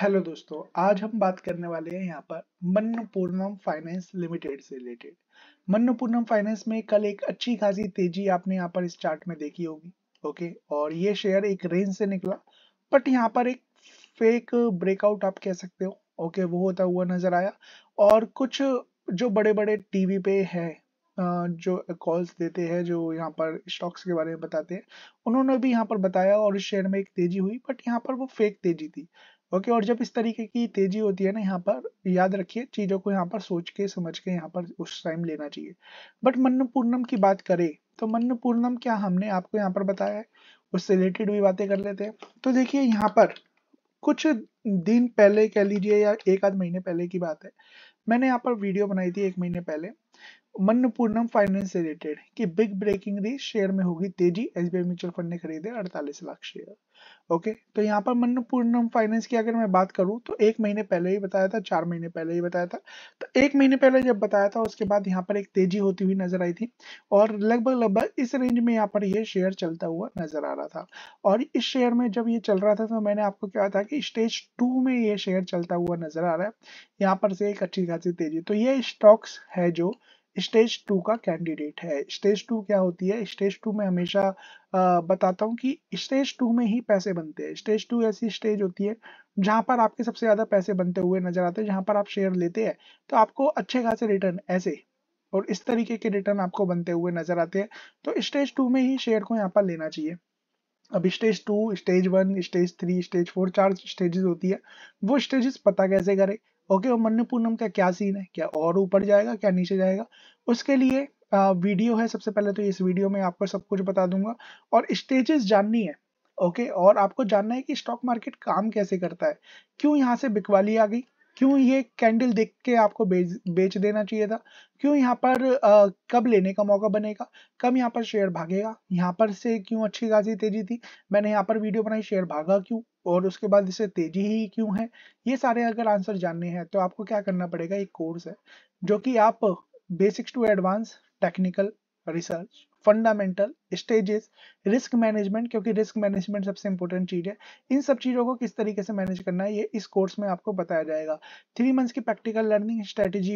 hello दोस्तों आज हम बात करने वाले हैं यहाँ पर मन्नपूर्णम फाइनेंस लिमिटेड से रिलेटेड मन्नपूर्णम फाइनेंस में कल एक अच्छी खासी तेजी आपने यहाँ पर इस चार्ट में देखी होगी ओके और ये शेयर एक रेंज से निकला बट यहाँ पर एक फेक ब्रेकआउट आप कह सकते हो ओके वो होता हुआ नजर आया और कुछ जो बड़े बड़े टीवी पे है जो कॉल्स देते हैं जो यहाँ पर स्टॉक्स के बारे में बताते हैं उन्होंने भी यहाँ पर बताया और इस शेयर में एक तेजी हुई बट यहाँ पर वो फेक तेजी थी ओके और जब इस तरीके की तेजी होती है ना यहाँ पर याद रखिए चीज़ों को यहाँ पर सोच के समझ के यहाँ पर उस टाइम लेना चाहिए बट मन्नपूर्णम की बात करें तो मन्नपूर्णम क्या हमने आपको यहाँ पर बताया है उससे रिलेटेड भी बातें कर लेते हैं तो देखिए यहाँ पर कुछ दिन पहले कह लीजिए या एक आध महीने पहले की बात है मैंने यहाँ पर वीडियो बनाई थी एक महीने पहले मनपूर्णम फाइनेंस से रिलेटेड कि बिग ब्रेकिंग री शेयर में होगी तेजी एसबीआई म्यूचुअल फंड ने खरीदे 48 लाख शेयर ओके तो यहाँ पर मनपूर्णम फाइनेंस की अगर मैं बात करूँ तो एक महीने पहले ही बताया था चार महीने पहले ही बताया था तो एक महीने पहले जब बताया था उसके बाद यहाँ पर एक तेजी होती हुई नजर आई थी और लगभग लगभग इस रेंज में यहाँ पर यह शेयर चलता हुआ नजर आ रहा था और इस शेयर में जब ये चल रहा था तो मैंने आपको कहा था कि स्टेज टू में ये शेयर चलता हुआ नजर आ रहा है यहाँ पर से एक अच्छी खासी तेजी तो ये स्टॉक्स है जो स्टेज टू का कैंडिडेट है स्टेज टू क्या होती है स्टेज टू में हमेशा बताता हूँ कि स्टेज टू में ही पैसे बनते हैं स्टेज टू ऐसी स्टेज होती है जहाँ पर आपके सबसे ज़्यादा पैसे बनते हुए नजर आते हैं जहाँ पर आप शेयर लेते हैं तो आपको अच्छे खासे रिटर्न ऐसे और इस तरीके के रिटर्न आपको बनते हुए नजर आते हैं तो स्टेज टू में ही शेयर को यहाँ पर लेना चाहिए अब stage two stage one stage three stage four चार स्टेजेस होती है वो स्टेजेस पता कैसे करें ओके और मन्नू पूनम का क्या सीन है क्या और ऊपर जाएगा क्या नीचे जाएगा उसके लिए वीडियो है सबसे पहले तो इस वीडियो में आपको सब कुछ बता दूंगा और स्टेजेस जाननी है ओके और आपको जानना है कि स्टॉक मार्केट काम कैसे करता है क्यों यहाँ से बिकवाली आ गई क्यों ये कैंडल देख के आपको बेच बेच देना चाहिए था क्यों यहाँ पर आ, कब लेने का मौका बनेगा कब यहाँ पर शेयर भागेगा यहाँ पर से क्यों अच्छी खासी तेजी थी मैंने यहाँ पर वीडियो बनाई शेयर भागा क्यों और उसके बाद इसे तेजी ही क्यों है ये सारे अगर आंसर जानने हैं तो आपको क्या करना पड़ेगा एक कोर्स है जो कि आप basics to advance technical research fundamental stages risk management क्योंकि रिस्क मैनेजमेंट सबसे इंपॉर्टेंट चीज है इन सब चीजों को किस तरीके से मैनेज करना है ये इस कोर्स में आपको बताया जाएगा थ्री मंथ्स की practical learning strategy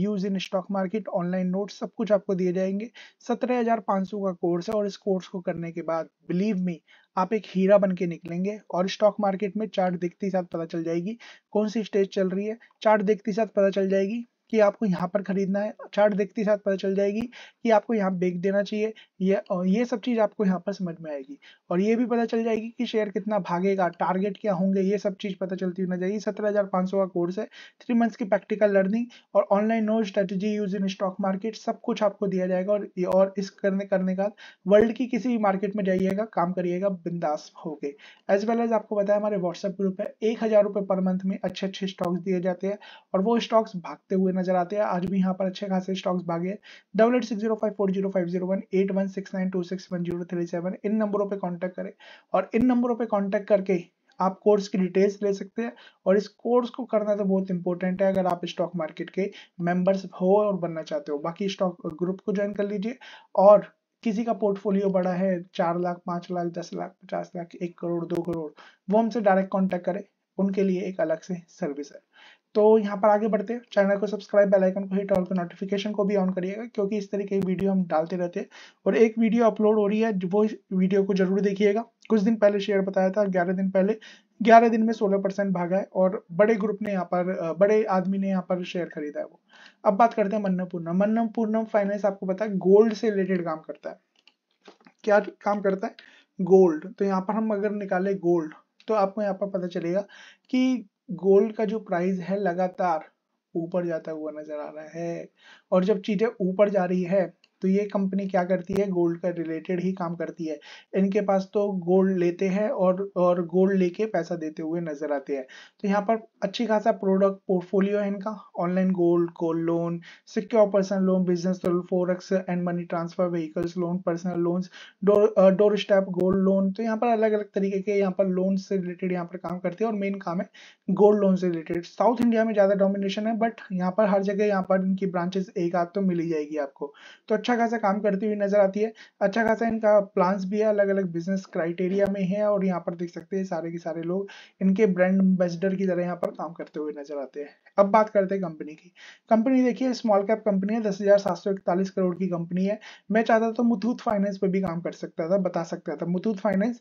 use in stock market online note सब कुछ आपको दिए जाएंगे सत्रह हजार पाँच सौ का कोर्स है और इस कोर्स को करने के बाद बिलीव मी आप एक हीरा बन के निकलेंगे और स्टॉक मार्केट में चार्ट देखते ही साथ पता चल जाएगी कौन सी स्टेज चल रही है चार्ट देखते ही साथ पता चल जाएगी कि आपको यहाँ पर खरीदना है चार्ट देखते ही साथ पता चल जाएगी कि आपको यहाँ बेच देना चाहिए ये ये सब चीज़ आपको यहाँ पर समझ में आएगी और ये भी पता चल जाएगी कि शेयर कितना भागेगा टारगेट क्या होंगे ये सब चीज़ पता चलती होना चाहिए सत्रह हज़ार पाँच सौ का कोर्स है थ्री मंथ्स की प्रैक्टिकल लर्निंग और online no strategy use in stock market सब कुछ आपको दिया जाएगा और और इस करने करने का वर्ल्ड की किसी भी मार्केट में जाइएगा काम करिएगा बिंदास होके एज वेल एज आपको बताया हमारे व्हाट्सएप ग्रुप है एक हज़ार रुपये पर मंथ में अच्छे अच्छे स्टॉक्स दिए जाते हैं और वो स्टॉक्स भागते हुए नजर आते हैं आज भी यहाँ पर अच्छे खासे स्टॉक्स भागे double eight six zero five four zero five zero one eight one six nine two six one zero three seven इन नंबरों पर कॉन्टैक्ट करें और इन नंबरों पर कॉन्टैक्ट करके आप कोर्स की डिटेल्स ले सकते हैं और इस कोर्स को करना तो बहुत इंपॉर्टेंट है अगर आप स्टॉक मार्केट के मेंबर्स हो और बनना चाहते हो बाकी स्टॉक ग्रुप को ज्वाइन कर लीजिए और किसी का पोर्टफोलियो बड़ा है चार लाख पांच लाख दस लाख पचास लाख एक करोड़ दो करोड़ वो हमसे डायरेक्ट कॉन्टैक्ट करें उनके लिए एक अलग से सर्विस है तो यहाँ पर आगे बढ़ते हैं चैनल को सब्सक्राइब बेल आइकन को हिट और नोटिफिकेशन को भी ऑन करिएगा क्योंकि इस तरीके की वीडियो हम डालते रहते हैं और एक वीडियो अपलोड हो रही है वो वीडियो को जरूर देखिएगा कुछ दिन पहले शेयर बताया था ग्यारह दिन पहले ग्यारह दिन में सोलह परसेंट भागा है और बड़े ग्रुप ने यहाँ पर बड़े आदमी ने यहाँ पर शेयर खरीदा है वो अब बात करते हैं मन्नपूर्णम मन्नपूर्णम फाइनेंस आपको पता है गोल्ड से रिलेटेड काम करता है क्या काम करता है गोल्ड तो यहाँ पर हम अगर निकाले गोल्ड तो आपको यहाँ पर पता चलेगा कि गोल्ड का जो प्राइस है लगातार ऊपर जाता हुआ नजर आ रहा है और जब चीजें ऊपर जा रही है तो ये कंपनी क्या करती है गोल्ड का रिलेटेड ही काम करती है इनके पास तो गोल्ड लेते हैं और और गोल्ड लेके पैसा देते हुए नजर आते हैं तो यहाँ पर अच्छी खासा प्रोडक्ट पोर्टफोलियो है इनका online gold gold loan secure personal loan business forex and money transfer vehicles loan personal loan doorstep gold loan तो यहाँ पर अलग अलग तरीके के यहाँ पर लोन से रिलेटेड यहाँ पर काम करते हैं और मेन काम है गोल्ड लोन से रिलेटेड साउथ इंडिया में ज्यादा डोमिनेशन है बट यहाँ पर हर जगह यहाँ पर इनकी ब्रांचेस एक आध तो मिली जाएगी आपको तो अच्छा अच्छा खासा काम करती हुई नजर आती है अच्छा खासा इनका प्लान्स भी है अलग अलग बिजनेस क्राइटेरिया में है और यहाँ पर देख सकते हैं सारे के सारे लोग इनके ब्रांड एम्बेसडर की तरह यहाँ पर काम करते हुए नजर आते हैं अब बात करते हैं कंपनी की कंपनी देखिए स्मॉल कैप कंपनी है दस हजार सात सौ इकतालीस करोड़ की कंपनी है मैं चाहता तो मुथूत फाइनेंस पे भी काम कर सकता था बता सकता था मुथूत फाइनेंस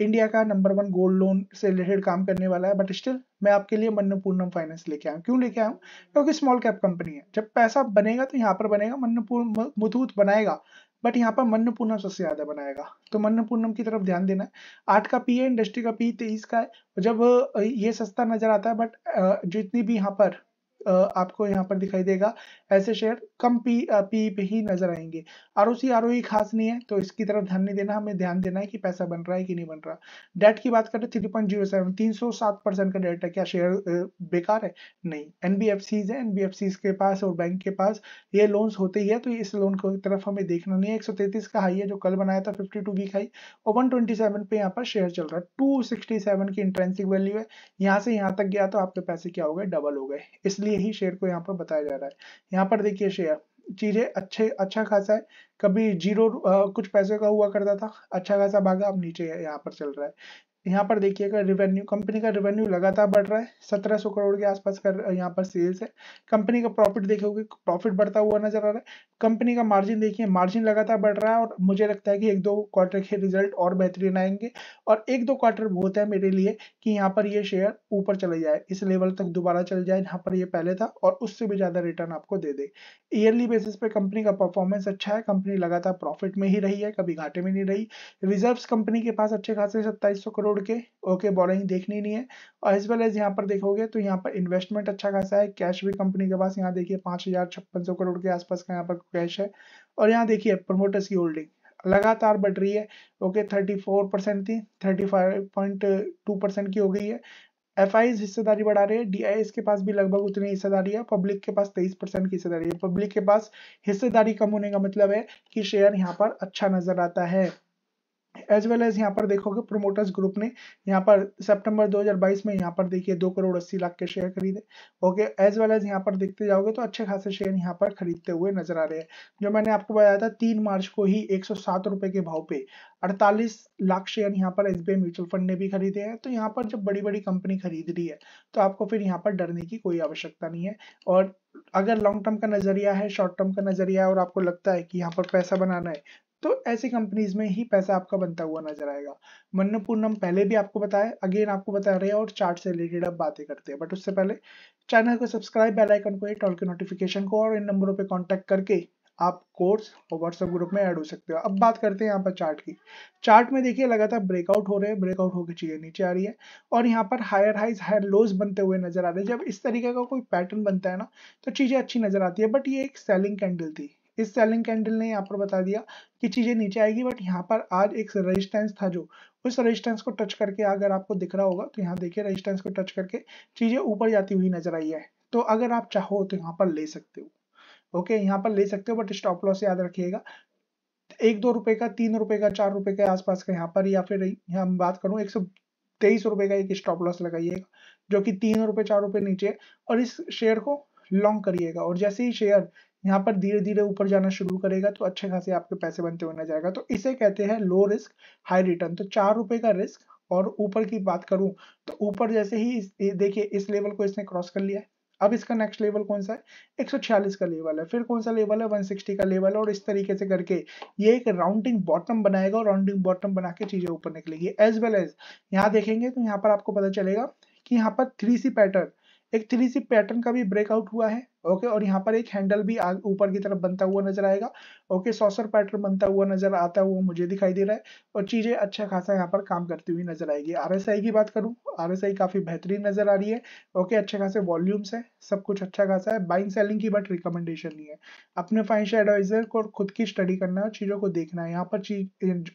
इंडिया का नंबर वन गोल्ड लोन से रिलेटेड काम करने वाला है बट स्टिल मैं आपके लिए मन्नपूर्णम फाइनेंस लेके आऊँ क्यों लेके आऊँ क्योंकि स्मॉल कैप कंपनी है जब पैसा बनेगा तो यहाँ पर बनेगा मन्नपूर्ण मुथूत बनाएगा बट यहाँ पर मन्नपूर्णम सबसे ज्यादा बनाएगा तो मन्नपूर्णम की तरफ ध्यान देना है आठ का पी है इंडस्ट्री का पी तेईस का है जब ये सस्ता नजर आता है बट जितनी भी यहाँ पर आपको यहाँ पर दिखाई देगा ऐसे शेयर कम पी पी पे ही नजर आएंगे आर ओ सी खास नहीं है तो इसकी तरफ ध्यान नहीं देना हमें ध्यान देना है कि पैसा बन रहा है कि नहीं बन रहा डेट की बात करें थ्री पॉइंट जीरो सेवन तीन सौ सात परसेंट का डेट है क्या शेयर बेकार है नहीं एनबीएफसीज है एनबीएफसीज के पास और बैंक के पास ये लोन होते ही है तो इस लोन की तरफ हमें देखना नहीं है एक का हाई है जो कल बनाया था फिफ्टी टू वीक हाई और वन ट्वेंटी सेवन पे यहाँ पर शेयर चल रहा है टू सिक्सटी सेवन की इंट्रेंसिक वैल्यू है यहाँ से यहाँ तक गया तो आपके पैसे क्या हो गए डबल हो गए इसलिए ही शेयर को यहाँ पर बताया जा रहा है यहाँ पर देखिए शेयर चीजें अच्छे अच्छा खासा है कभी जीरो कुछ पैसे का हुआ करता था अच्छा खासा भागा अब नीचे यहाँ पर चल रहा है यहाँ पर देखिएगा रिवेन्यू कंपनी का रिवेन्यू लगातार बढ़ रहा है सत्रह सौ करोड़ के आसपास का यहाँ पर सेल्स है कंपनी का प्रॉफिट देखोगे प्रॉफिट बढ़ता हुआ नजर आ रहा है कंपनी का मार्जिन देखिए मार्जिन लगातार बढ़ रहा है और मुझे लगता है कि एक दो क्वार्टर के रिजल्ट और बेहतरीन आएंगे और एक दो क्वार्टर बहुत है मेरे लिए कि यहाँ पर ये शेयर ऊपर चले जाए इस लेवल तक दोबारा चल जाए जहाँ पर ये पहले था और उससे भी ज़्यादा रिटर्न आपको दे दे ईयरली बेसिस पे कंपनी का परफॉर्मेंस अच्छा है कंपनी लगातार प्रॉफिट में ही रही है कभी घाटे में नहीं रही रिजर्व कंपनी के पास अच्छे खासे सत्ताईस करोड़ करोड़ के ओके बोरिंग देखनी नहीं है और एज वेल एज यहाँ पर देखोगे तो यहाँ पर इन्वेस्टमेंट अच्छा खासा है कैश भी कंपनी के पास यहाँ देखिए पाँच हज़ार छप्पन सौ करोड़ के आसपास का यहाँ पर कैश है और यहाँ देखिए प्रमोटर्स की होल्डिंग लगातार बढ़ रही है ओके थर्टी फोर परसेंट थी thirty five point two percent की हो गई है एफ आई हिस्सेदारी बढ़ा रहे हैं डी के पास भी लगभग उतनी हिस्सेदारी है पब्लिक के पास तेईस परसेंट की हिस्सेदारी है पब्लिक के पास हिस्सेदारी कम होने का मतलब है कि शेयर यहाँ पर अच्छा नजर आता है एज वेल एज यहाँ पर देखोगे प्रोमोटर्स ग्रुप ने यहाँ पर सितंबर 2022 में यहाँ पर देखिए दो करोड़ अस्सी लाख के शेयर खरीदे ओके एज वेल एज यहाँ पर देखते जाओगे तो अच्छे खासे शेयर यहाँ पर खरीदते हुए नजर आ रहे हैं जो मैंने आपको बताया था तीन मार्च को ही एक रुपए के भाव पे अड़तालीस लाख शेयर यहाँ पर एस म्यूचुअल फंड ने भी खरीदे हैं तो यहाँ पर जब बड़ी बड़ी कंपनी खरीद रही है तो आपको फिर यहाँ पर डरने की कोई आवश्यकता नहीं है और अगर लॉन्ग टर्म का नजरिया है शॉर्ट टर्म का नजरिया है और आपको लगता है कि यहाँ पर पैसा बनाना है तो ऐसी कंपनीज में ही पैसा आपका बनता हुआ नजर आएगा मन्नपूर्णम पहले भी आपको बताया अगेन आपको बता रहे हैं और चार्ट से रिलेटेड आप बातें करते हैं बट उससे पहले चैनल को सब्सक्राइब बेल आइकन को टॉल के नोटिफिकेशन को और इन नंबरों पर कॉन्टेक्ट करके आप कोर्स और व्हाट्सएप ग्रुप में ऐड हो सकते हो अब बात करते हैं यहाँ पर चार्ट की चार्ट में देखिए लगातार ब्रेकआउट हो रहे हैं ब्रेकआउट होकर चीजें नीचे आ रही है और यहाँ पर हायर हाइज हायर लोज बनते हुए नजर आ रहे हैं जब इस तरीके का कोई पैटर्न बनता है ना तो चीजें अच्छी नजर आती है बट ये एक सेलिंग कैंडल थी इस सेलिंग कैंडल ने यहाँ पर बता दिया कि चीज़ें नीचे आएगी बट यहाँ पर आज एक रजिस्टेंस था जो उस रजिस्टेंस को टच करके अगर आपको दिख रहा होगा तो यहाँ देखिए रजिस्टेंस को टच करके चीज़ें ऊपर जाती हुई नजर आई है तो अगर आप चाहो तो यहाँ पर ले सकते हो ओके यहाँ पर ले सकते हो बट स्टॉप लॉस याद रखिएगा एक दो रुपए का तीन रुपए का चार रुपए के आसपास का यहाँ पर या फिर यहाँ बात करूँ एक सौ रुपए का एक स्टॉप लॉस लगाइएगा जो कि तीन रुपए चार रुपए नीचे और इस शेयर को लॉन्ग करिएगा और जैसे ही शेयर यहाँ पर धीरे धीरे ऊपर जाना शुरू करेगा तो अच्छे खासे आपके पैसे बनते हुए जाएगा तो इसे कहते हैं लो रिस्क हाई रिटर्न तो चार रुपए का रिस्क और ऊपर की बात करूं तो ऊपर जैसे ही देखिए इस लेवल को इसने क्रॉस कर लिया है अब इसका नेक्स्ट लेवल कौन सा है 146 का लेवल है फिर कौन सा लेवल है 160 का लेवल है और इस तरीके से करके ये एक राउंडिंग बॉटम बनाएगा और राउंडिंग बॉटम बना के चीजें ऊपर निकलेगी एज वेल एज यहाँ देखेंगे तो यहाँ पर आपको पता चलेगा कि यहाँ पर थ्री सी पैटर्न एक थ्री सी पैटर्न का भी ब्रेकआउट हुआ है ओके और यहाँ पर एक हैंडल भी ऊपर की तरफ बनता हुआ नजर आएगा ओके सॉसर पैटर्न बनता हुआ नजर आता हुआ मुझे दिखाई दे रहा है और चीजें अच्छा खासा यहाँ पर काम करती हुई नजर आएगी आरएसआई की बात करूँ आरएसआई काफी बेहतरीन नजर आ रही है ओके अच्छे खासे वॉल्यूम्स है सब कुछ अच्छा खासा है बाइंग सेलिंग की बट रिकमेंडेशन नहीं है अपने फाइनेंशियल एडवाइजर को खुद की स्टडी करना है और चीजों को देखना है यहाँ पर चीज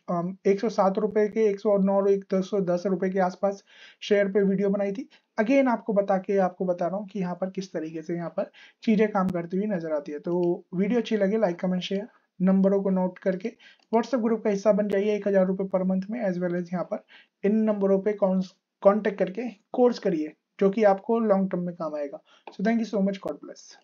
एक सौ सात रुपए के एक सौ नौ दस रुपए के आसपास शेयर पे वीडियो बनाई थी अगेन आपको बता के आपको बता रहा हूँ कि यहाँ पर किस तरीके से यहाँ पर चीज़ें काम करती हुई नजर आती है तो वीडियो अच्छी लगे लाइक कमेंट शेयर नंबरों को नोट करके व्हाट्सएप ग्रुप का हिस्सा बन जाइए एक हज़ार रुपए पर मंथ में एज वेल एज यहाँ पर इन नंबरों पे कॉन्टेक्ट करके कोर्स करिए जो कि आपको लॉन्ग टर्म में काम आएगा so thank you so much God bless